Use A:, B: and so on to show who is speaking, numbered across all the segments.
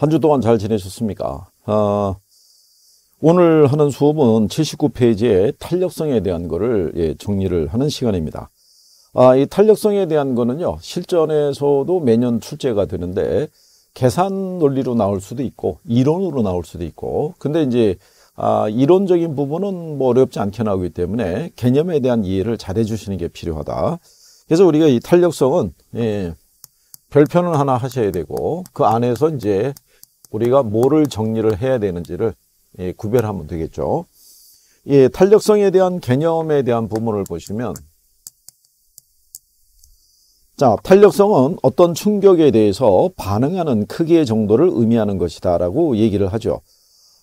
A: 한 주 동안 잘 지내셨습니까? 아, 오늘 하는 수업은 79페이지의 탄력성에 대한 것을 예, 정리를 하는 시간입니다. 아, 이 탄력성에 대한 거는요, 실전에서도 매년 출제가 되는데, 계산 논리로 나올 수도 있고, 이론으로 나올 수도 있고, 근데 이제, 아, 이론적인 부분은 뭐 어렵지 않게 나오기 때문에 개념에 대한 이해를 잘 해주시는 게 필요하다. 그래서 우리가 이 탄력성은, 예, 별표는 하나 하셔야 되고, 그 안에서 이제 우리가 뭐를 정리를 해야 되는지를 예, 구별하면 되겠죠. 예, 탄력성에 대한 개념에 대한 부분을 보시면 자, 탄력성은 어떤 충격에 대해서 반응하는 크기의 정도를 의미하는 것이다 라고 얘기를 하죠.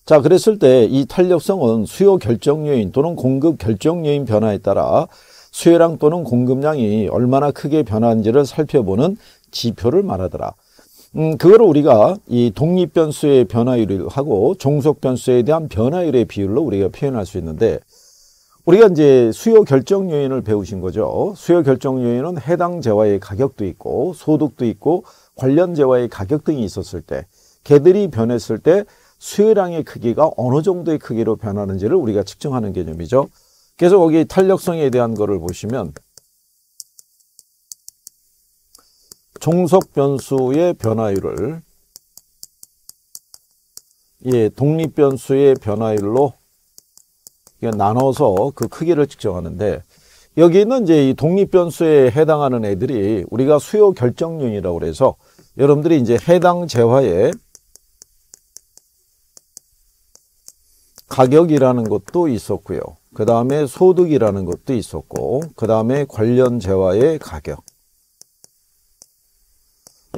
A: 자, 그랬을 때 이 탄력성은 수요 결정 요인 또는 공급 결정 요인 변화에 따라 수요량 또는 공급량이 얼마나 크게 변한지를 살펴보는 지표를 말하더라. 음, 그거를 우리가 이 독립 변수의 변화율하고 종속 변수에 대한 변화율의 비율로 우리가 표현할 수 있는데 우리가 이제 수요 결정 요인을 배우신 거죠. 수요 결정 요인은 해당 재화의 가격도 있고 소득도 있고 관련 재화의 가격 등이 있었을 때 개들이 변했을 때 수요량의 크기가 어느 정도의 크기로 변하는지를 우리가 측정하는 개념이죠. 그래서 거기 탄력성에 대한 거를 보시면 종속 변수의 변화율을 예, 독립 변수의 변화율로 나눠서 그 크기를 측정하는데 여기는 이제 이 독립 변수에 해당하는 애들이 우리가 수요 결정률이라고 그래서 여러분들이 이제 해당 재화의 가격이라는 것도 있었고요. 그 다음에 소득이라는 것도 있었고 그 다음에 관련 재화의 가격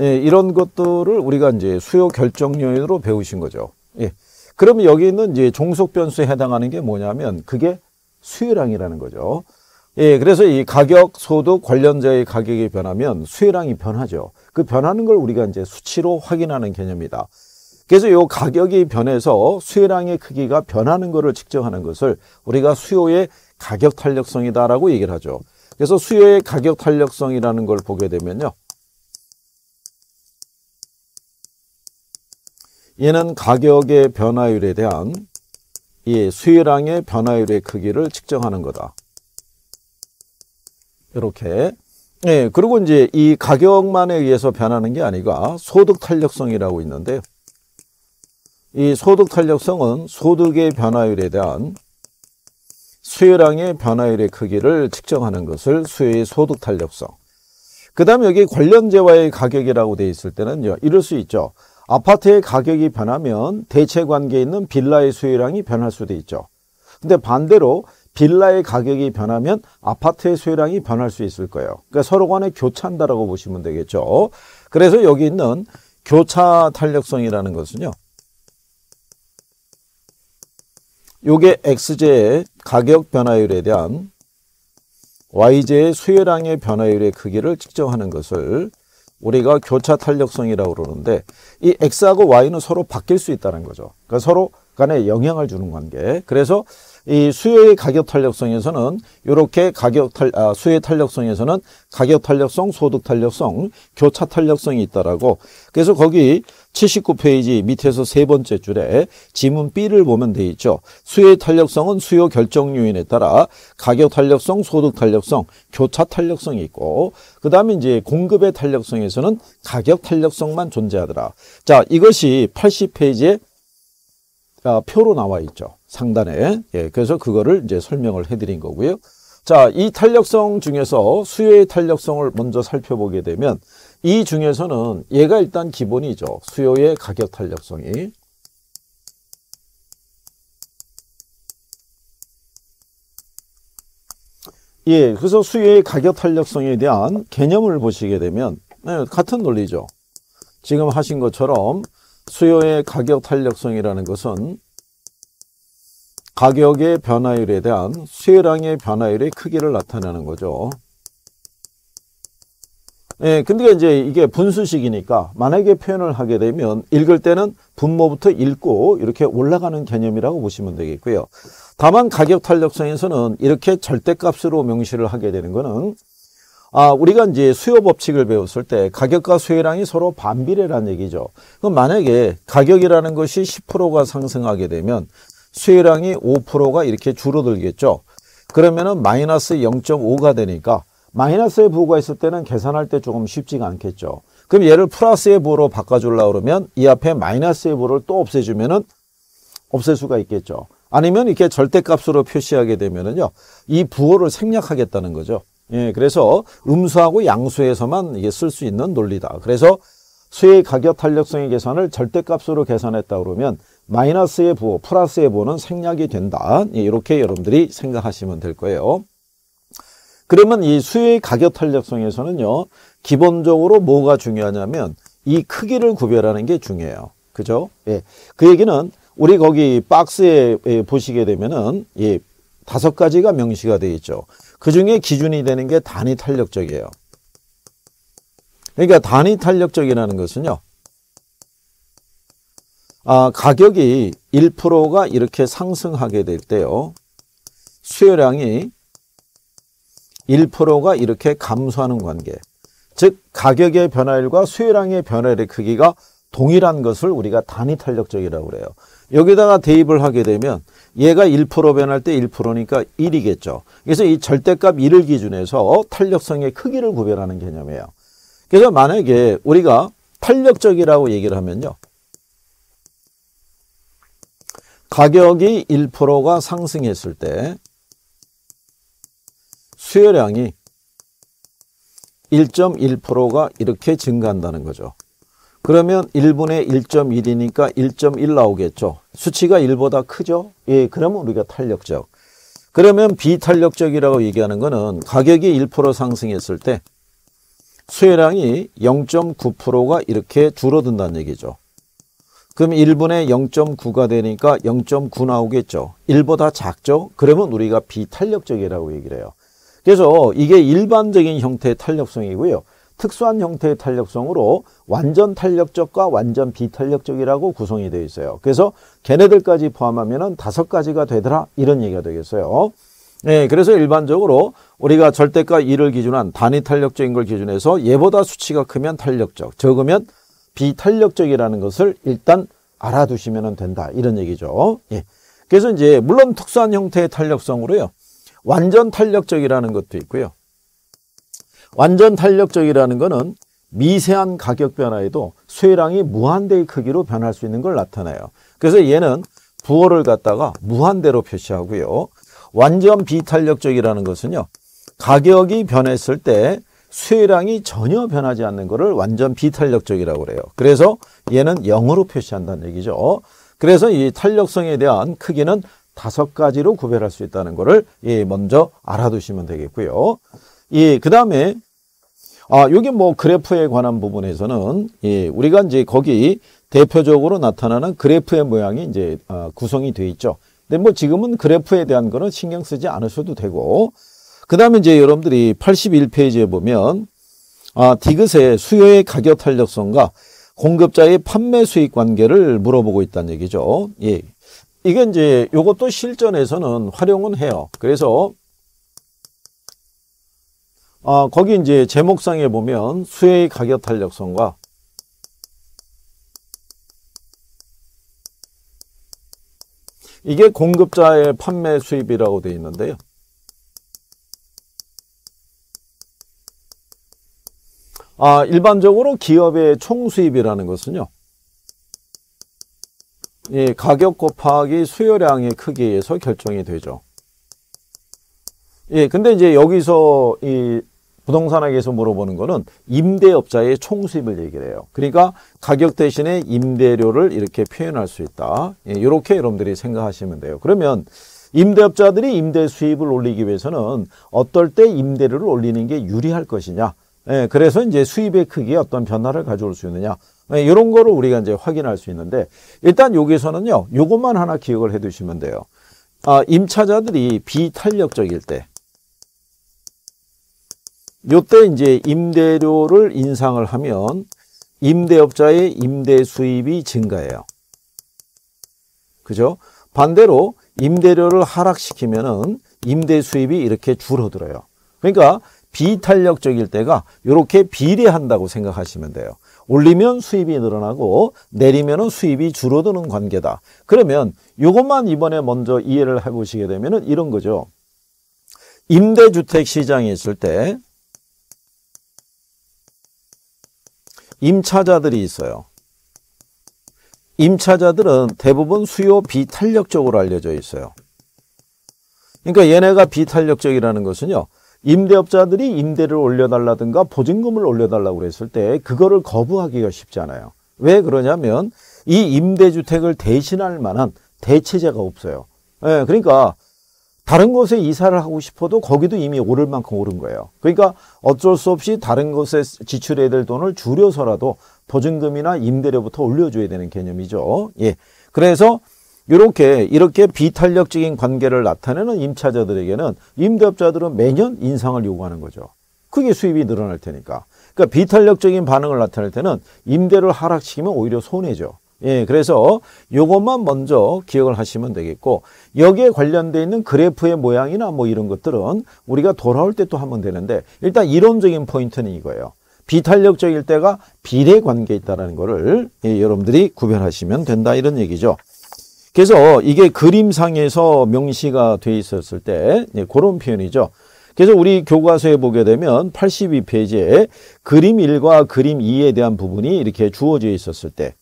A: 예, 이런 것들을 우리가 이제 수요 결정 요인으로 배우신 거죠. 예. 그러면 여기 있는 이제 종속 변수에 해당하는 게 뭐냐면 그게 수요량이라는 거죠. 예, 그래서 이 가격, 소득 관련자의 가격이 변하면 수요량이 변하죠. 그 변하는 걸 우리가 이제 수치로 확인하는 개념이다. 그래서 이 가격이 변해서 수요량의 크기가 변하는 것을 측정하는 것을 우리가 수요의 가격 탄력성이다라고 얘기를 하죠. 그래서 수요의 가격 탄력성이라는 걸 보게 되면요. 얘는 가격의 변화율에 대한 이 수요량의 변화율의 크기를 측정하는 거다. 이렇게 예, 그리고 이제 이 가격만에 의해서 변하는 게 아니라 소득 탄력성이라고 있는데요. 이 소득 탄력성은 소득의 변화율에 대한 수요량의 변화율의 크기를 측정하는 것을 수요의 소득 탄력성. 그 다음에 여기 관련재화의 가격이라고 되어 있을 때는요. 이럴 수 있죠. 아파트의 가격이 변하면 대체 관계에 있는 빌라의 수요량이 변할 수도 있죠. 근데 반대로 빌라의 가격이 변하면 아파트의 수요량이 변할 수 있을 거예요. 그러니까 서로 간에 교차한다라고 보시면 되겠죠. 그래서 여기 있는 교차 탄력성이라는 것은요. 요게 x제의 가격 변화율에 대한 y제의 수요량의 변화율의 크기를 측정하는 것을 우리가 교차 탄력성이라고 그러는데 이 X하고 Y는 서로 바뀔 수 있다는 거죠. 그러니까 서로 간에 영향을 주는 관계. 그래서 이 수요의 가격 탄력성에서는 이렇게 가격 탈, 아, 수요의 탄력성에서는 가격 탄력성, 소득 탄력성, 교차 탄력성이 있다라고. 그래서 거기 79페이지 밑에서 세 번째 줄에 지문 B를 보면 돼 있죠. 수요의 탄력성은 수요 결정 요인에 따라 가격 탄력성, 소득 탄력성, 교차 탄력성이 있고 그 다음에 이제 공급의 탄력성에서는 가격 탄력성만 존재하더라. 자 이것이 80페이지에 아, 표로 나와 있죠. 상단에. 예, 그래서 그거를 이제 설명을 해드린 거고요. 자, 이 탄력성 중에서 수요의 탄력성을 먼저 살펴보게 되면 이 중에서는 얘가 일단 기본이죠. 수요의 가격 탄력성이. 예, 그래서 수요의 가격 탄력성에 대한 개념을 보시게 되면 네, 같은 논리죠. 지금 하신 것처럼 수요의 가격 탄력성이라는 것은 가격의 변화율에 대한 수요량의 변화율의 크기를 나타내는 거죠. 예, 근데 이제 이게 분수식이니까 만약에 표현을 하게 되면 읽을 때는 분모부터 읽고 이렇게 올라가는 개념이라고 보시면 되겠고요. 다만 가격 탄력성에서는 이렇게 절대값으로 명시를 하게 되는 거는 아, 우리가 이제 수요 법칙을 배웠을 때 가격과 수요량이 서로 반비례라는 얘기죠. 그럼 만약에 가격이라는 것이 10%가 상승하게 되면 수요량이 5%가 이렇게 줄어들겠죠. 그러면은 마이너스 0.5가 되니까 마이너스의 부호가 있을 때는 계산할 때 조금 쉽지가 않겠죠. 그럼 얘를 플러스의 부호로 바꿔주려고 그러면 이 앞에 마이너스의 부호를 또 없애주면은 없앨 수가 있겠죠. 아니면 이렇게 절대값으로 표시하게 되면은요. 이 부호를 생략하겠다는 거죠. 예, 그래서 음수하고 양수에서만 이게 쓸 수 있는 논리다. 그래서 수의 가격 탄력성의 계산을 절대값으로 계산했다 그러면 마이너스의 부호, 플러스의 부호는 생략이 된다. 예, 이렇게 여러분들이 생각하시면 될 거예요. 그러면 이 수요의 가격 탄력성에서는요. 기본적으로 뭐가 중요하냐면 이 크기를 구별하는 게 중요해요. 그죠? 예. 그 얘기는 우리 거기 박스에 예, 보시게 되면은 예, 다섯 가지가 명시가 되어 있죠. 그 중에 기준이 되는 게 단위 탄력적이에요. 그러니까 단위 탄력적이라는 것은요. 아, 가격이 1%가 이렇게 상승하게 될 때요. 수요량이 1%가 이렇게 감소하는 관계. 즉 가격의 변화율과 수요량의 변화율의 크기가 동일한 것을 우리가 단위 탄력적이라고 그래요. 여기다가 대입을 하게 되면 얘가 1% 변할 때 1%니까 1이겠죠. 그래서 이 절대값 1을 기준해서 탄력성의 크기를 구별하는 개념이에요. 그래서 만약에 우리가 탄력적이라고 얘기를 하면요. 가격이 1%가 상승했을 때 수요량이 1.1%가 이렇게 증가한다는 거죠. 그러면 1분의 1.1이니까 1.1 나오겠죠. 수치가 1보다 크죠? 예, 그러면 우리가 탄력적. 그러면 비탄력적이라고 얘기하는 거는 가격이 1% 상승했을 때 수요량이 0.9%가 이렇게 줄어든다는 얘기죠. 그럼 1분의 0.9가 되니까 0.9 나오겠죠. 1보다 작죠? 그러면 우리가 비탄력적이라고 얘기를 해요. 그래서 이게 일반적인 형태의 탄력성이고요. 특수한 형태의 탄력성으로 완전 탄력적과 완전 비탄력적이라고 구성이 되어 있어요. 그래서 걔네들까지 포함하면 다섯 가지가 되더라 이런 얘기가 되겠어요. 네, 그래서 일반적으로 우리가 절대가 2를 기준한 단위 탄력적인 걸 기준해서 얘보다 수치가 크면 탄력적, 적으면 비탄력적이라는 것을 일단 알아두시면 된다 이런 얘기죠. 예. 그래서 이제 물론 특수한 형태의 탄력성으로요. 완전 탄력적이라는 것도 있고요. 완전 탄력적이라는 것은 미세한 가격 변화에도 쇠랑이 무한대의 크기로 변할 수 있는 걸 나타내요. 그래서 얘는 부호를 갖다가 무한대로 표시하고요. 완전 비탄력적이라는 것은요. 가격이 변했을 때쇠랑이 전혀 변하지 않는 것을 완전 비탄력적이라고 그래요. 그래서 얘는 0으로 표시한다는 얘기죠. 그래서 이 탄력성에 대한 크기는 다섯 가지로 구별할 수 있다는 것을 예, 먼저 알아두시면 되겠고요. 예, 그 다음에 아, 여기 뭐 그래프에 관한 부분에서는 예, 우리가 이제 거기 대표적으로 나타나는 그래프의 모양이 이제 아, 구성이 되어 있죠. 근데 뭐 지금은 그래프에 대한 거는 신경 쓰지 않으셔도 되고 그 다음에 이제 여러분들이 81페이지에 보면 아, 디귿의 수요의 가격 탄력성과 공급자의 판매 수익 관계를 물어보고 있다는 얘기죠. 예. 이게 이제 이것도 실전에서는 활용은 해요. 그래서 아, 거기 이제 제목상에 보면 수혜의 가격 탄력성과 이게 공급자의 판매 수입이라고 되어 있는데요. 아, 일반적으로 기업의 총수입이라는 것은요. 이 예, 가격 곱하기 수요량의 크기에서 결정이 되죠. 예, 근데 이제 여기서 이 부동산학에서 물어보는 거는 임대업자의 총수입을 얘기를 해요. 그러니까 가격 대신에 임대료를 이렇게 표현할 수 있다. 예, 이렇게 여러분들이 생각하시면 돼요. 그러면 임대업자들이 임대 수입을 올리기 위해서는 어떨 때 임대료를 올리는 게 유리할 것이냐. 예, 그래서 이제 수입의 크기에 어떤 변화를 가져올 수 있느냐. 네, 이런 거를 우리가 이제 확인할 수 있는데 일단 여기서는요. 요것만 하나 기억을 해 두시면 돼요. 아, 임차자들이 비탄력적일 때 요때 이제 임대료를 인상을 하면 임대업자의 임대 수입이 증가해요. 그죠? 반대로 임대료를 하락시키면은 임대 수입이 이렇게 줄어들어요. 그러니까 비탄력적일 때가 이렇게 비례한다고 생각하시면 돼요. 올리면 수입이 늘어나고 내리면 수입이 줄어드는 관계다. 그러면 이것만 이번에 먼저 이해를 해보시게 되면 이런 거죠. 임대주택 시장에 있을 때 임차자들이 있어요. 임차자들은 대부분 수요 비탄력적으로 알려져 있어요. 그러니까 얘네가 비탄력적이라는 것은요. 임대업자들이 임대를 올려달라든가 보증금을 올려달라고 그랬을 때 그거를 거부하기가 쉽잖아요왜 그러냐면 이 임대주택을 대신할 만한 대체제가 없어요. 예, 그러니까 다른 곳에 이사를 하고 싶어도 거기도 이미 오를 만큼 오른 거예요. 그러니까 어쩔 수 없이 다른 곳에 지출해야 될 돈을 줄여서라도 보증금이나 임대료부터 올려줘야 되는 개념이죠. 예. 그래서 이렇게 이렇게 비탄력적인 관계를 나타내는 임차자들에게는 임대업자들은 매년 인상을 요구하는 거죠. 그게 수입이 늘어날 테니까. 그러니까 비탄력적인 반응을 나타낼 때는 임대를 하락시키면 오히려 손해죠. 예, 그래서 이것만 먼저 기억을 하시면 되겠고 여기에 관련돼 있는 그래프의 모양이나 뭐 이런 것들은 우리가 돌아올 때 또 하면 되는데 일단 이론적인 포인트는 이거예요. 비탄력적일 때가 비례 관계에 있다라는 거를 예, 여러분들이 구별하시면 된다 이런 얘기죠. 그래서 이게 그림상에서 명시가 돼 있었을 때 예, 그런 표현이죠. 그래서 우리 교과서에 보게 되면 82페이지에 그림 1과 그림 2에 대한 부분이 이렇게 주어져 있었을 때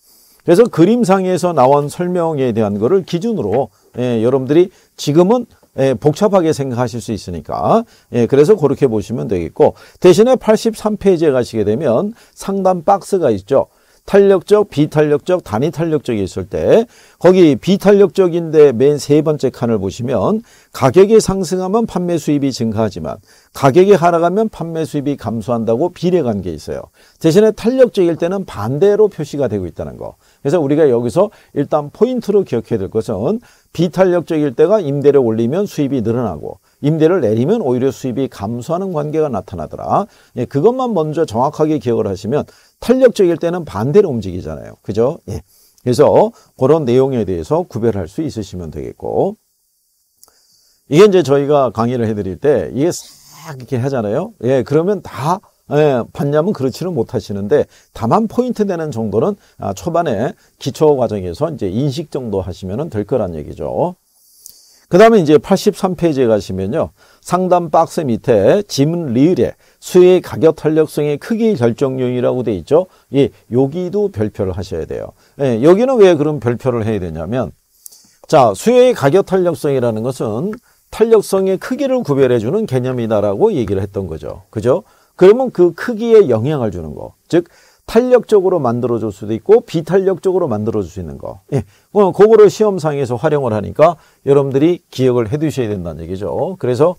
A: 그래서 그림상에서 나온 설명에 대한 거를 기준으로 예, 여러분들이 지금은 예, 복잡하게 생각하실 수 있으니까 예, 그래서 그렇게 보시면 되겠고 대신에 83페이지에 가시게 되면 상단 박스가 있죠. 탄력적, 비탄력적, 단위 탄력적이 있을 때 거기 비탄력적인데 맨 세 번째 칸을 보시면 가격이 상승하면 판매 수입이 증가하지만 가격이 하락하면 판매 수입이 감소한다고 비례관계 있어요. 대신에 탄력적일 때는 반대로 표시가 되고 있다는 거. 그래서 우리가 여기서 일단 포인트로 기억해야 될 것은 비탄력적일 때가 임대료 올리면 수입이 늘어나고 임대를 내리면 오히려 수입이 감소하는 관계가 나타나더라. 예, 그것만 먼저 정확하게 기억을 하시면 탄력적일 때는 반대로 움직이잖아요. 그죠? 예. 그래서 그런 내용에 대해서 구별할 수 있으시면 되겠고 이게 이제 저희가 강의를 해드릴 때 이게 싹 이렇게 하잖아요. 예, 그러면 다 예, 봤냐면 그렇지는 못하시는데 다만 포인트 되는 정도는 아, 초반에 기초 과정에서 이제 인식 정도 하시면 될 거란 얘기죠. 그 다음에 이제 83페이지에 가시면요. 상단 박스 밑에 지문 리을에 수의 가격 탄력성의 크기 결정 요인이라고 돼 있죠. 예, 여기도 별표를 하셔야 돼요. 예, 여기는 왜그런 별표를 해야 되냐면 자, 수의 가격 탄력성이라는 것은 탄력성의 크기를 구별해 주는 개념이다라고 얘기를 했던 거죠. 그죠? 그러면 그 크기에 영향을 주는 거. 즉 탄력적으로 만들어 줄 수도 있고 비탄력적으로 만들어 줄 수 있는 거. 예. 어, 그거를 시험상에서 활용을 하니까 여러분들이 기억을 해 두셔야 된다는 얘기죠. 그래서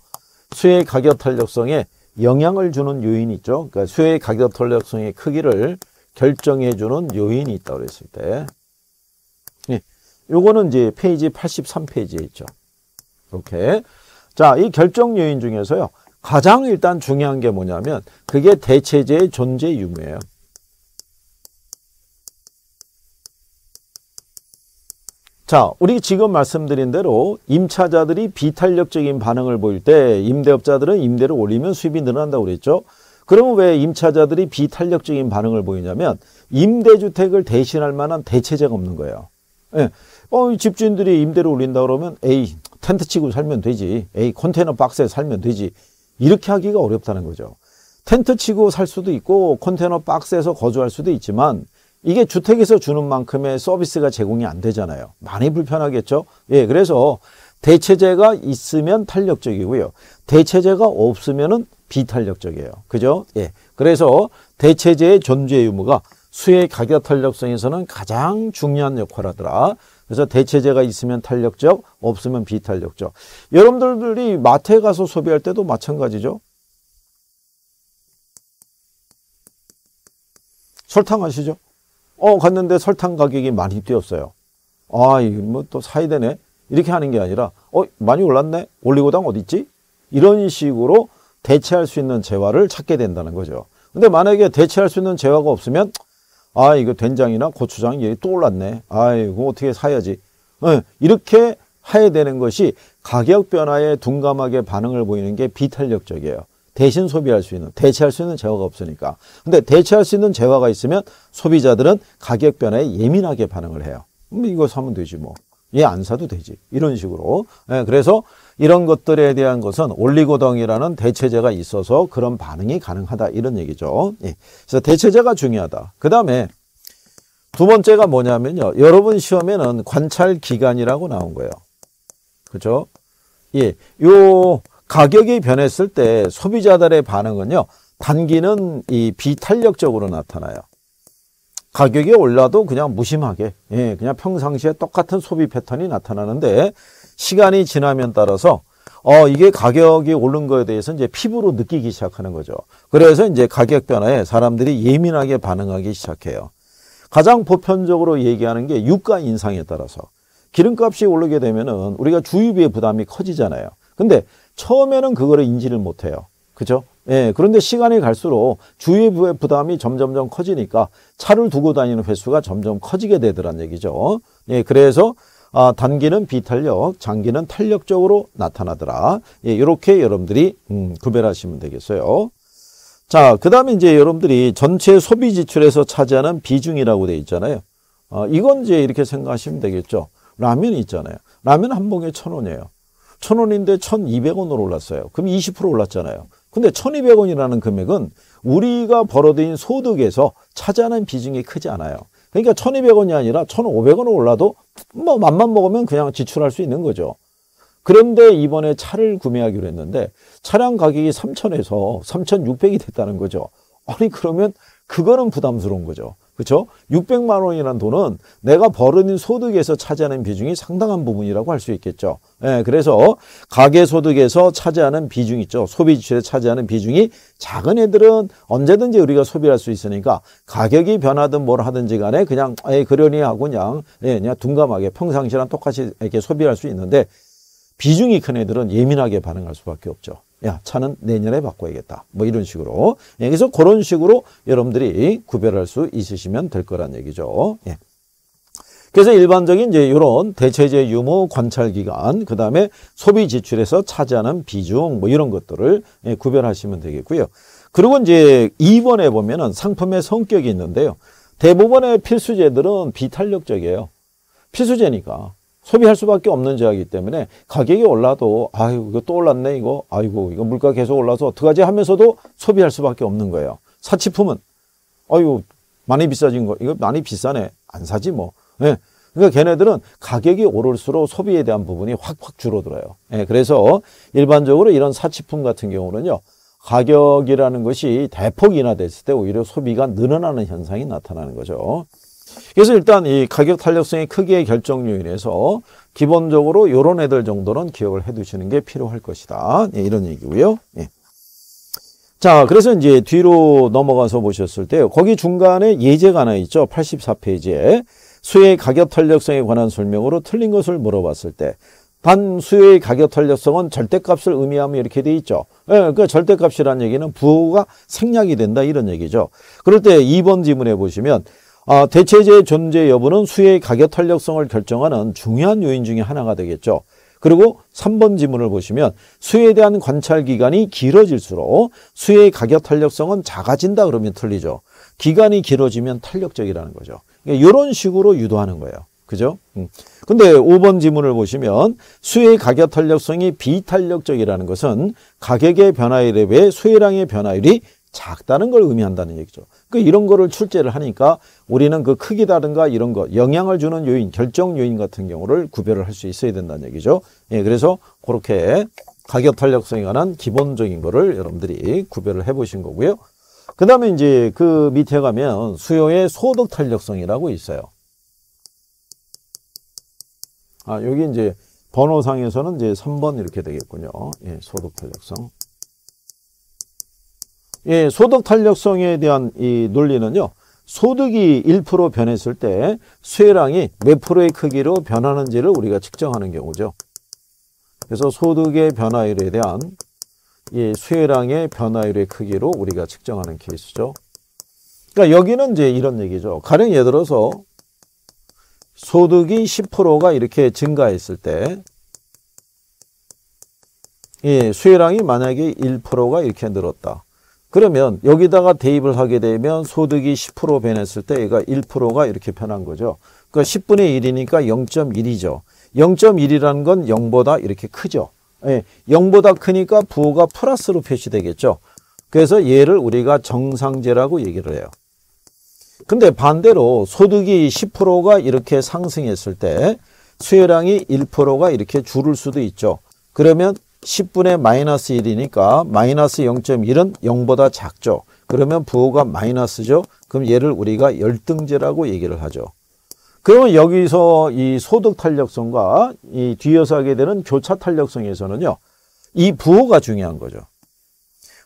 A: 수의 가격 탄력성에 영향을 주는 요인이 있죠. 그러니까 수요의 가격 탄력성의 크기를 결정해 주는 요인이 있다고 했을 때 예. 요거는 이제 페이지 83페이지에 있죠. 이렇게. 자, 이 결정 요인 중에서요. 가장 일단 중요한 게 뭐냐면 그게 대체제의 존재 유무예요. 자, 우리 지금 말씀드린 대로 임차자들이 비탄력적인 반응을 보일 때 임대업자들은 임대를 올리면 수입이 늘어난다고 그랬죠. 그러면 왜 임차자들이 비탄력적인 반응을 보이냐면 임대주택을 대신할 만한 대체제가 없는 거예요. 예. 어, 집주인들이 임대를 올린다 그러면 에이, 텐트 치고 살면 되지. 에이, 컨테이너 박스에 살면 되지. 이렇게 하기가 어렵다는 거죠. 텐트 치고 살 수도 있고 컨테이너 박스에서 거주할 수도 있지만 이게 주택에서 주는 만큼의 서비스가 제공이 안 되잖아요. 많이 불편하겠죠? 예, 그래서 대체제가 있으면 탄력적이고요. 대체제가 없으면 비탄력적이에요. 그죠? 예. 그래서 대체제의 존재 의무가 수의 가격 탄력성에서는 가장 중요한 역할을 하더라. 그래서 대체제가 있으면 탄력적, 없으면 비탄력적. 여러분들이 마트에 가서 소비할 때도 마찬가지죠. 설탕 아시죠? 어, 갔는데 설탕 가격이 많이 뛰었어요. 아, 이거 뭐 또 사야 되네. 이렇게 하는 게 아니라, 어, 많이 올랐네? 올리고당 어딨지? 이런 식으로 대체할 수 있는 재화를 찾게 된다는 거죠. 근데 만약에 대체할 수 있는 재화가 없으면, 아, 이거 된장이나 고추장 얘기 또 올랐네. 아이거 어떻게 사야지. 예, 이렇게 해야 되는 것이 가격 변화에 둔감하게 반응을 보이는 게 비탄력적이에요. 대신 소비할 수 있는 대체할 수 있는 재화가 없으니까. 근데 대체할 수 있는 재화가 있으면 소비자들은 가격 변화에 예민하게 반응을 해요. 음, 이거 사면 되지 뭐. 얘 안 사도 되지. 이런 식으로. 예, 그래서 이런 것들에 대한 것은 올리고당이라는 대체제가 있어서 그런 반응이 가능하다. 이런 얘기죠. 예. 그래서 대체제가 중요하다. 그 다음에 두 번째가 뭐냐면요. 여러분 시험에는 관찰 기간이라고 나온 거예요. 그렇죠? 예. 요 가격이 변했을 때 소비자들의 반응은요. 단기는 이 비탄력적으로 나타나요. 가격이 올라도 그냥 무심하게 예, 그냥 평상시에 똑같은 소비 패턴이 나타나는데 시간이 지나면 따라서 어 이게 가격이 오른 거에 대해서 이제 피부로 느끼기 시작하는 거죠. 그래서 이제 가격 변화에 사람들이 예민하게 반응하기 시작해요. 가장 보편적으로 얘기하는 게 유가 인상에 따라서 기름값이 오르게 되면은 우리가 주유비의 부담이 커지잖아요. 근데 처음에는 그거를 인지를 못해요. 그죠? 예, 그런데 시간이 갈수록 주위 부담이 부 점점점 커지니까 차를 두고 다니는 횟수가 점점 커지게 되더란 얘기죠. 예, 그래서 아, 단기는 비탄력, 장기는 탄력적으로 나타나더라. 예, 이렇게 여러분들이 음, 구별하시면 되겠어요. 자, 그 다음에 이제 여러분들이 전체 소비 지출에서 차지하는 비중이라고 되어 있잖아요. 어, 이건 이제 이렇게 생각하시면 되겠죠. 라면 있잖아요. 라면 한 봉에 천 원이에요. 천원인데 천이백 원으로 올랐어요. 그럼 20% 올랐잖아요. 근데 1 2 0 0 원이라는 금액은 우리가 벌어들인 소득에서 차지하는 비중이 크지 않아요. 그러니까 1 2 0 0 원이 아니라 1 5 0 0 원으로 올라도 뭐 맘만 먹으면 그냥 지출할 수 있는 거죠. 그런데 이번에 차를 구매하기로 했는데 차량 가격이 3 0 0 0에서3 6 0 0이 됐다는 거죠. 아니 그러면 그거는 부담스러운 거죠. 그렇죠? 600만 원이라는 돈은 내가 벌어낸 소득에서 차지하는 비중이 상당한 부분이라고 할 수 있겠죠. 예, 그래서 가계 소득에서 차지하는 비중 있죠. 소비 지출에 차지하는 비중이 작은 애들은 언제든지 우리가 소비할 수 있으니까 가격이 변하든 뭘 하든지 간에 그냥 에 그러니 하고 그냥 예, 그냥 둔감하게 평상시랑 똑같이 이렇게 소비할 수 있는데 비중이 큰 애들은 예민하게 반응할 수밖에 없죠. 야 차는 내년에 바꿔야겠다 뭐 이런 식으로 예, 그래서 그런 식으로 여러분들이 구별할 수 있으시면 될 거란 얘기죠 예. 그래서 일반적인 이제 이런 대체재 유무 관찰 기간 그 다음에 소비 지출에서 차지하는 비중 뭐 이런 것들을 예, 구별하시면 되겠고요 그리고 이제 2번에 보면은 상품의 성격이 있는데요 대부분의 필수재들은 비탄력적이에요 필수재니까 소비할 수밖에 없는 재화이기 때문에 가격이 올라도 아이고 이거 또 올랐네 이거 아이고 이거 물가 계속 올라서 어떡하지 하면서도 소비할 수밖에 없는 거예요. 사치품은 아이고 많이 비싸진 거 이거 많이 비싸네 안 사지 뭐. 예. 그러니까 걔네들은 가격이 오를수록 소비에 대한 부분이 확 확 줄어들어요. 예. 그래서 일반적으로 이런 사치품 같은 경우는요. 가격이라는 것이 대폭 인하됐을 때 오히려 소비가 늘어나는 현상이 나타나는 거죠. 그래서 일단 이 가격 탄력성이 크기의 결정 요인에서 기본적으로 요런 애들 정도는 기억을 해 두시는 게 필요할 것이다. 예, 이런 얘기고요. 예. 자, 그래서 이제 뒤로 넘어가서 보셨을 때요 거기 중간에 예제가 하나 있죠. 84페이지에 수요의 가격 탄력성에 관한 설명으로 틀린 것을 물어봤을 때반 수요의 가격 탄력성은 절대값을 의미하면 이렇게 돼 있죠. 예, 그러니까 절대값이라는 얘기는 부호가 생략이 된다 이런 얘기죠. 그럴 때 2번 지문에 보시면 아, 대체제의 존재 여부는 수의 가격 탄력성을 결정하는 중요한 요인 중의 하나가 되겠죠. 그리고 3번 지문을 보시면 수에 대한 관찰 기간이 길어질수록 수의 가격 탄력성은 작아진다 그러면 틀리죠. 기간이 길어지면 탄력적이라는 거죠. 그러니까 이런 식으로 유도하는 거예요. 그죠? 음. 근데 5번 지문을 보시면 수의 가격 탄력성이 비탄력적이라는 것은 가격의 변화율에 비해 수혜량의 변화율이 작다는 걸 의미한다는 얘기죠. 그 이런 거를 출제를 하니까 우리는 그 크기다든가 이런 거 영향을 주는 요인, 결정 요인 같은 경우를 구별을 할 수 있어야 된다는 얘기죠. 예, 그래서 그렇게 가격 탄력성에 관한 기본적인 거를 여러분들이 구별을 해 보신 거고요. 그 다음에 이제 그 밑에 가면 수요의 소득 탄력성이라고 있어요. 아, 여기 이제 번호상에서는 이제 3번 이렇게 되겠군요. 예, 소득 탄력성. 예, 소득 탄력성에 대한 이 논리는요. 소득이 1% 변했을 때 수혜량이 몇 프로의 크기로 변하는지를 우리가 측정하는 경우죠. 그래서 소득의 변화율에 대한 이 수혜량의 변화율의 크기로 우리가 측정하는 케이스죠. 그러니까 여기는 이제 이런 얘기죠. 가령 예를 들어서 소득이 10%가 이렇게 증가했을 때 예, 수혜량이 만약에 1%가 이렇게 늘었다. 그러면 여기다가 대입을 하게 되면 소득이 10% 변했을 때 얘가 1%가 이렇게 변한 거죠. 그러니까 10분의 1이니까 0.1이죠. 0.1이라는 건 0보다 이렇게 크죠. 예, 0보다 크니까 부호가 플러스로 표시되겠죠. 그래서 얘를 우리가 정상제라고 얘기를 해요. 근데 반대로 소득이 10%가 이렇게 상승했을 때 수요량이 1%가 이렇게 줄을 수도 있죠. 그러면 10분의 마이너스 1이니까 마이너스 0.1은 0보다 작죠. 그러면 부호가 마이너스죠. 그럼 얘를 우리가 열등제라고 얘기를 하죠. 그러면 여기서 이 소득 탄력성과 이 뒤에서 하게 되는 교차 탄력성에서는요. 이 부호가 중요한 거죠.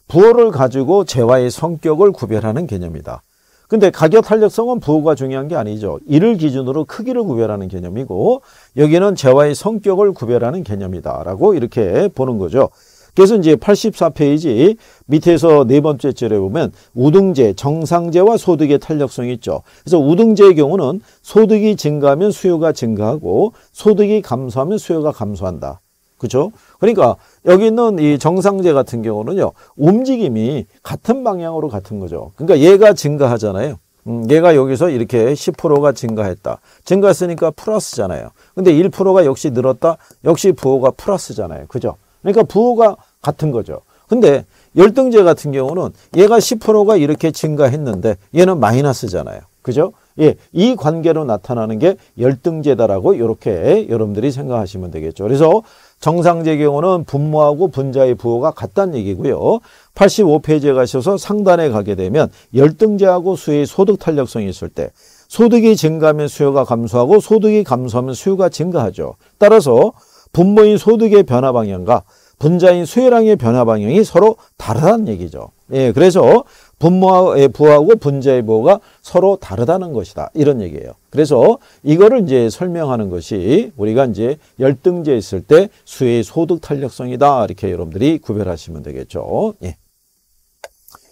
A: 부호를 가지고 재화의 성격을 구별하는 개념이다. 근데 가격 탄력성은 부호가 중요한 게 아니죠. 이를 기준으로 크기를 구별하는 개념이고 여기는 재화의 성격을 구별하는 개념이다라고 이렇게 보는 거죠. 그래서 이제 84페이지 밑에서 네 번째 줄에 보면 우등재, 정상재와 소득의 탄력성이 있죠. 그래서 우등재의 경우는 소득이 증가하면 수요가 증가하고 소득이 감소하면 수요가 감소한다. 그죠? 그러니까 여기 있는 이 정상제 같은 경우는요. 움직임이 같은 방향으로 같은 거죠. 그러니까 얘가 증가하잖아요. 음, 얘가 여기서 이렇게 10%가 증가했다. 증가했으니까 플러스잖아요. 근데 1%가 역시 늘었다. 역시 부호가 플러스잖아요. 그죠? 그러니까 부호가 같은 거죠. 근데 열등제 같은 경우는 얘가 10%가 이렇게 증가했는데 얘는 마이너스잖아요. 그죠? 예, 이 관계로 나타나는 게 열등제다라고 이렇게 여러분들이 생각하시면 되겠죠. 그래서 정상제 경우는 분모하고 분자의 부호가 같다는 얘기고요. 85페이지에 가셔서 상단에 가게 되면 열등제하고 수의 소득 탄력성이 있을 때 소득이 증가하면 수요가 감소하고 소득이 감소하면 수요가 증가하죠. 따라서 분모인 소득의 변화 방향과 분자인 수요량의 변화 방향이 서로 다르다는 얘기죠. 예, 그래서 분모의 부하고 분자의 부호가 서로 다르다는 것이다. 이런 얘기예요. 그래서 이거를 이제 설명하는 것이 우리가 이제 열등제 있을 때 수의 소득 탄력성이다. 이렇게 여러분들이 구별하시면 되겠죠. 예.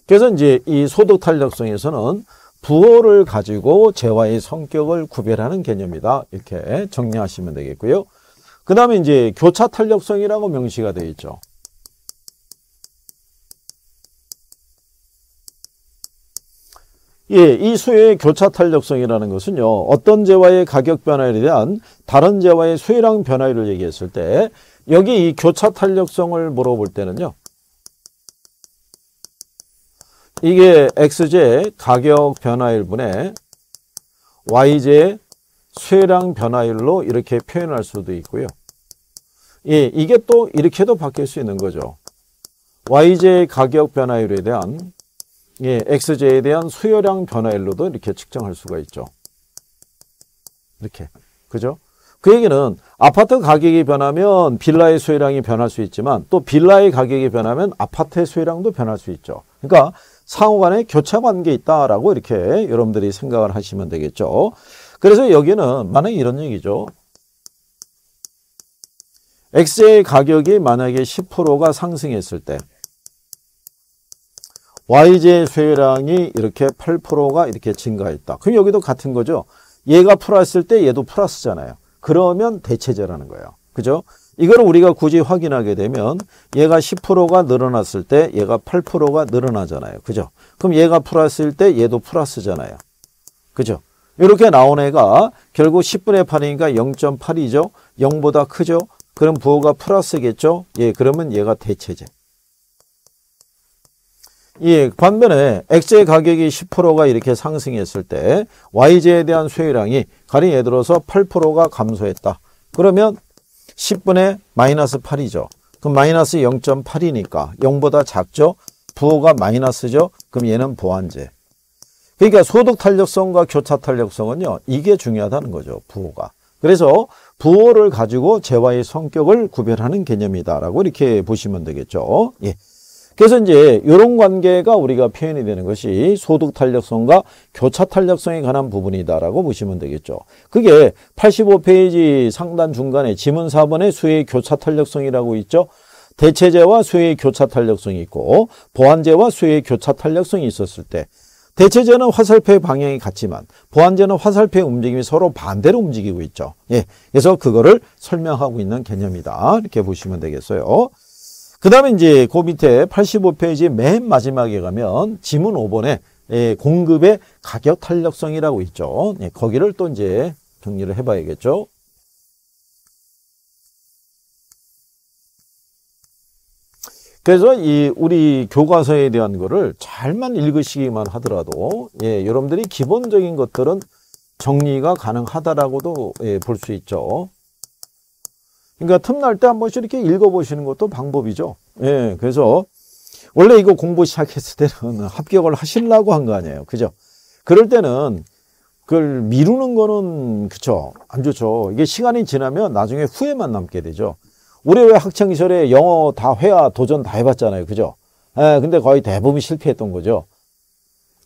A: 그래서 이제 이 소득 탄력성에서는 부호를 가지고 재화의 성격을 구별하는 개념이다. 이렇게 정리하시면 되겠고요. 그 다음에 이제 교차 탄력성이라고 명시가 되어 있죠. 예, 이 수요의 교차 탄력성이라는 것은요. 어떤 재화의 가격 변화에 대한 다른 재화의 수요량 변화율을 얘기했을 때 여기 이 교차 탄력성을 물어볼 때는요. 이게 x제 가격 변화율 분의 y제 수요량 변화율로 이렇게 표현할 수도 있고요. 예, 이게 또 이렇게도 바뀔 수 있는 거죠. y제 가격 변화율에 대한 예, xj에 대한 수요량 변화일로도 이렇게 측정할 수가 있죠. 이렇게. 그죠? 그 얘기는 아파트 가격이 변하면 빌라의 수요량이 변할 수 있지만 또 빌라의 가격이 변하면 아파트의 수요량도 변할 수 있죠. 그러니까 상호간의 교차 관계 있다라고 이렇게 여러분들이 생각을 하시면 되겠죠. 그래서 여기는 만약에 이런 얘기죠. X의 가격이 만약에 10%가 상승했을 때 YJ 수요량이 이렇게 8%가 이렇게 증가했다. 그럼 여기도 같은 거죠. 얘가 플러스일 때 얘도 플러스잖아요. 그러면 대체제라는 거예요. 그죠? 이걸 우리가 굳이 확인하게 되면 얘가 10%가 늘어났을 때 얘가 8%가 늘어나잖아요. 그죠? 그럼 얘가 플러스일 때 얘도 플러스잖아요. 그죠? 이렇게 나온 애가 결국 10분의 8이니까 0.8이죠. 0보다 크죠. 그럼 부호가 플러스겠죠. 예, 그러면 얘가 대체제. 예, 반면에 액체 가격이 10%가 이렇게 상승했을 때 y j 에 대한 수요량이 가령 예를 들어서 8%가 감소했다. 그러면 10분의 마이너스 8이죠. 그럼 마이너스 0.8이니까 0보다 작죠. 부호가 마이너스죠. 그럼 얘는 보완제. 그러니까 소득 탄력성과 교차 탄력성은요. 이게 중요하다는 거죠. 부호가. 그래서 부호를 가지고 재화의 성격을 구별하는 개념이다라고 이렇게 보시면 되겠죠. 예. 그래서 이제 이런 관계가 우리가 표현이 되는 것이 소득 탄력성과 교차 탄력성에 관한 부분이다라고 보시면 되겠죠. 그게 85페이지 상단 중간에 지문 4번에 수혜의 교차 탄력성이라고 있죠. 대체제와 수혜의 교차 탄력성이 있고 보완제와 수혜의 교차 탄력성이 있었을 때 대체제는 화살표의 방향이 같지만 보완제는 화살표의 움직임이 서로 반대로 움직이고 있죠. 예, 그래서 그거를 설명하고 있는 개념이다. 이렇게 보시면 되겠어요. 그 다음에 이제 그 밑에 85페이지 맨 마지막에 가면 지문 5번에 예, 공급의 가격 탄력성이라고 있죠. 예, 거기를 또 이제 정리를 해봐야겠죠. 그래서 이 우리 교과서에 대한 거를 잘만 읽으시기만 하더라도 예, 여러분들이 기본적인 것들은 정리가 가능하다라고도 예, 볼수 있죠. 그러니까 틈날 때 한 번씩 이렇게 읽어보시는 것도 방법이죠. 예, 그래서 원래 이거 공부 시작했을 때는 합격을 하시려고 한 거 아니에요. 그죠? 그럴 때는 그걸 미루는 거는 그쵸 안 좋죠 이게 시간이 지나면 나중에 후회만 남게 되죠 우리 왜 학창 시절에 영어 다 회화 도전 다 해봤잖아요 그죠 에 예, 근데 거의 대부분 실패했던 거죠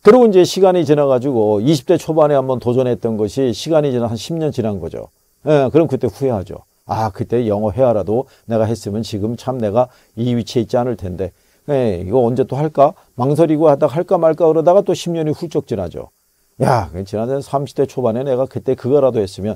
A: 그리고 이제 시간이 지나가지고 20대 초반에 한번 도전했던 것이 시간이 지나 한 10년 지난 거죠 에 예, 그럼 그때 후회하죠 아, 그때 영어 회화라도 내가 했으면 지금 참 내가 이 위치에 있지 않을 텐데. 에 예, 이거 언제 또 할까? 망설이고 하다 할까 말까 그러다가 또 10년이 훌쩍 지나죠. 야, 지난해 30대 초반에 내가 그때 그거라도 했으면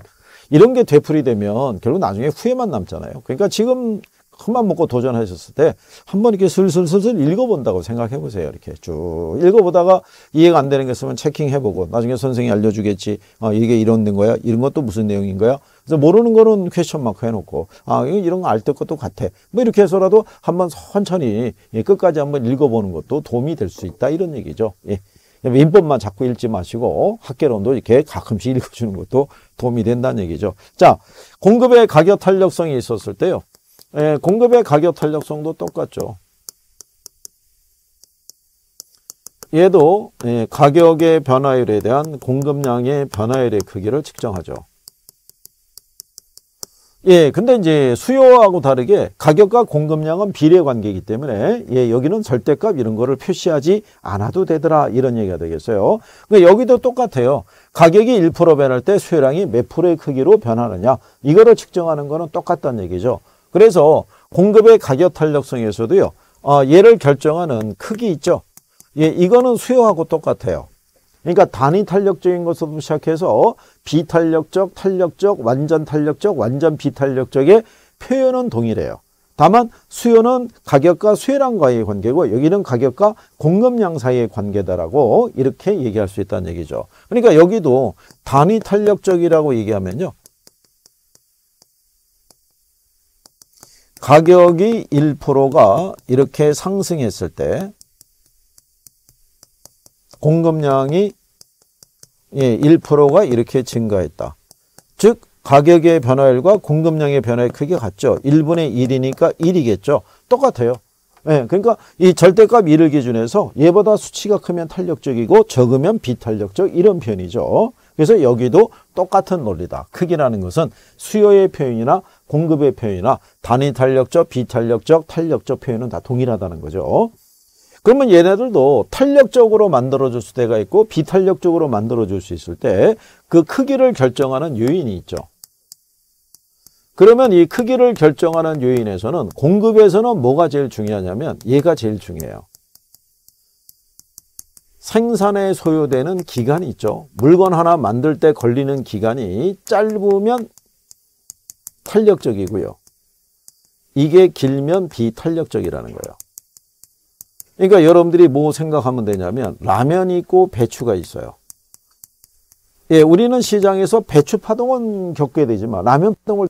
A: 이런 게 되풀이되면 결국 나중에 후회만 남잖아요. 그러니까 지금 큰맘 먹고 도전하셨을 때 한번 이렇게 슬슬슬슬 읽어본다고 생각해 보세요. 이렇게 쭉 읽어보다가 이해가 안 되는 게 있으면 체킹해보고 나중에 선생이 알려주겠지. 아, 이게 이런 거야. 이런 것도 무슨 내용인 거야. 그래서 모르는 거는 퀘션 마크 해놓고 아 이런 거알때 것도 같아. 뭐 이렇게 해서라도 한번 천천히 예, 끝까지 한번 읽어보는 것도 도움이 될 수 있다 이런 얘기죠. 예. 민법만 자꾸 읽지 마시고 학계론도 이렇게 가끔씩 읽어주는 것도 도움이 된다는 얘기죠. 자, 공급의 가격 탄력성이 있었을 때요. 예, 공급의 가격 탄력성도 똑같죠. 얘도 예, 가격의 변화율에 대한 공급량의 변화율의 크기를 측정하죠. 예, 근데 이제 수요하고 다르게 가격과 공급량은 비례 관계이기 때문에 예, 여기는 절대값 이런 거를 표시하지 않아도 되더라 이런 얘기가 되겠어요. 그러니 여기도 똑같아요. 가격이 1% 변할 때 수요량이 몇 프로의 크기로 변하느냐 이거를 측정하는 거는 똑같다는 얘기죠. 그래서 공급의 가격 탄력성에서도요. 어, 얘를 결정하는 크기 있죠. 예, 이거는 수요하고 똑같아요. 그러니까 단위 탄력적인 것으로 시작해서 비탄력적, 탄력적, 완전 탄력적, 완전 비탄력적의 표현은 동일해요. 다만 수요는 가격과 수요량과의 관계고 여기는 가격과 공급량 사이의 관계다라고 이렇게 얘기할 수 있다는 얘기죠. 그러니까 여기도 단위 탄력적이라고 얘기하면요. 가격이 1%가 이렇게 상승했을 때 공급량이 1%가 예, 이렇게 증가했다. 즉 가격의 변화율과 공급량의 변화의 크게 같죠. 1분의 1이니까 1이겠죠. 똑같아요. 예, 그러니까 이 절대값 1을 기준해서 얘보다 수치가 크면 탄력적이고 적으면 비탄력적 이런 편이죠. 그래서 여기도 똑같은 논리다. 크기라는 것은 수요의 표현이나 공급의 표현이나 단위 탄력적, 비탄력적, 탄력적 표현은 다 동일하다는 거죠. 그러면 얘네들도 탄력적으로 만들어줄 수대가 있고 비탄력적으로 만들어줄 수 있을 때 그 크기를 결정하는 요인이 있죠. 그러면 이 크기를 결정하는 요인에서는 공급에서는 뭐가 제일 중요하냐면 얘가 제일 중요해요. 생산에 소요되는 기간이 있죠. 물건 하나 만들 때 걸리는 기간이 짧으면 탄력적이고요. 이게 길면 비탄력적이라는 거예요. 그러니까 여러분들이 뭐 생각하면 되냐면 라면이 있고 배추가 있어요. 예, 우리는 시장에서 배추 파동은 겪게 되지만 라면 파동을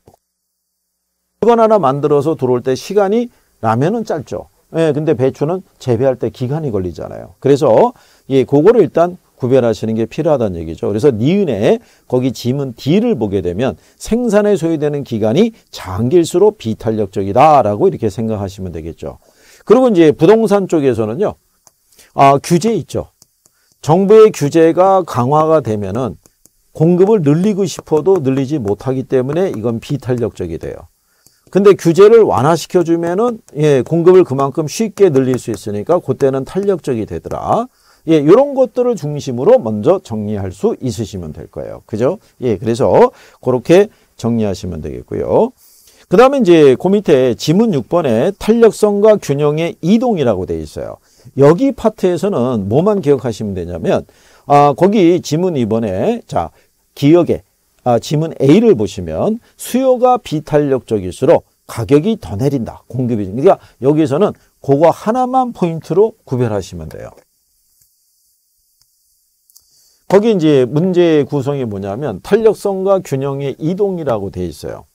A: 물건 하나 만들어서 들어올 때 시간이 라면은 짧죠. 예, 근데 배추는 재배할 때 기간이 걸리잖아요. 그래서 예, 그거를 일단 구별하시는 게 필요하다는 얘기죠. 그래서 니은에 거기 지문 D를 보게 되면 생산에 소요되는 기간이 장길수록 비탄력적이다라고 이렇게 생각하시면 되겠죠. 그리고 이제 부동산 쪽에서는요. 아, 규제 있죠. 정부의 규제가 강화가 되면은 공급을 늘리고 싶어도 늘리지 못하기 때문에 이건 비탄력적이 돼요. 근데 규제를 완화시켜주면은 예, 공급을 그만큼 쉽게 늘릴 수 있으니까 그때는 탄력적이 되더라. 예, 요런 것들을 중심으로 먼저 정리할 수 있으시면 될 거예요. 그죠? 예, 그래서 그렇게 정리하시면 되겠고요. 그 다음에 이제 그 밑에 지문 6번에 탄력성과 균형의 이동이라고 되어 있어요. 여기 파트에서는 뭐만 기억하시면 되냐면, 아, 거기 지문 2번에, 자, 기억에, 아, 지문 A를 보시면 수요가 비탄력적일수록 가격이 더 내린다. 공급이. 그러니까 여기에서는 그거 하나만 포인트로 구별하시면 돼요. 거기 이제 문제의 구성이 뭐냐면 탄력성과 균형의 이동이라고 되어 있어요.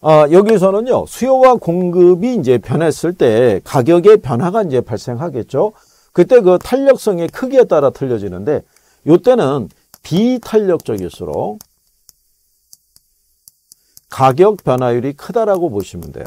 A: 아, 여기서는요, 수요와 공급이 이제 변했을 때 가격의 변화가 이제 발생하겠죠. 그때 그 탄력성의 크기에 따라 틀려지는데, 요때는 비탄력적일수록 가격 변화율이 크다라고 보시면 돼요.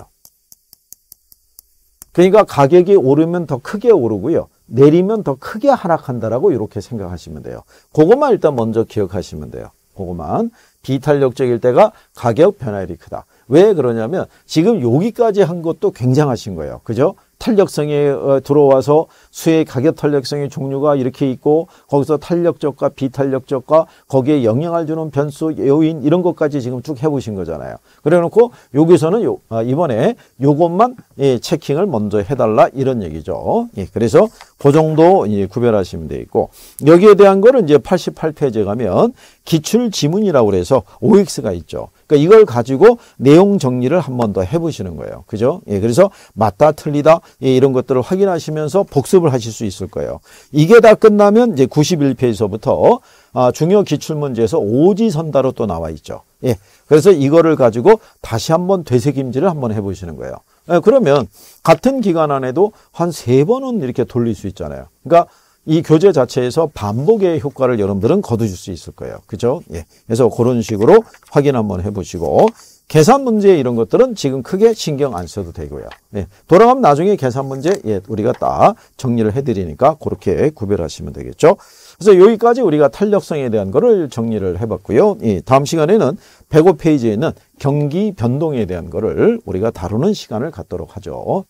A: 그러니까 가격이 오르면 더 크게 오르고요. 내리면 더 크게 하락한다라고 이렇게 생각하시면 돼요. 그것만 일단 먼저 기억하시면 돼요. 그것만. 비탄력적일 때가 가격 변화율이 크다. 왜 그러냐면 지금 여기까지 한 것도 굉장하신 거예요. 그죠? 탄력성에 어, 들어와서 수의 가격 탄력성의 종류가 이렇게 있고 거기서 탄력적과 비탄력적과 거기에 영향을 주는 변수 요인 이런 것까지 지금 쭉 해보신 거잖아요. 그래놓고 여기서는 요, 아, 이번에 요것만 예, 체킹을 먼저 해달라 이런 얘기죠. 예, 그래서 그 정도 이제 구별하시면 되있고 여기에 대한 거는 이제 88페이지에 가면 기출 지문이라고 그래서 OX가 있죠. 그러니까 이걸 가지고 내용 정리를 한 번 더 해보시는 거예요. 그죠? 예, 그래서 맞다 틀리다 이런 것들을 확인하시면서 복습을 하실 수 있을 거예요. 이게 다 끝나면 이제 91페이지서부터 아, 중요 기출문제에서 오지선다로 또 나와 있죠. 예. 그래서 이거를 가지고 다시 한번 되새김질을 한번 해보시는 거예요. 예, 그러면 같은 기간 안에도 한 세 번은 이렇게 돌릴 수 있잖아요. 그러니까 이 교재 자체에서 반복의 효과를 여러분들은 거두실 수 있을 거예요. 그죠? 예. 그래서 그런 식으로 확인 한번 해보시고 계산 문제 이런 것들은 지금 크게 신경 안 써도 되고요. 네, 돌아가면 나중에 계산 문제 예, 우리가 다 정리를 해드리니까 그렇게 구별하시면 되겠죠. 그래서 여기까지 우리가 탄력성에 대한 거를 정리를 해봤고요. 예, 다음 시간에는 105페이지에 있는 경기 변동에 대한 거를 우리가 다루는 시간을 갖도록 하죠.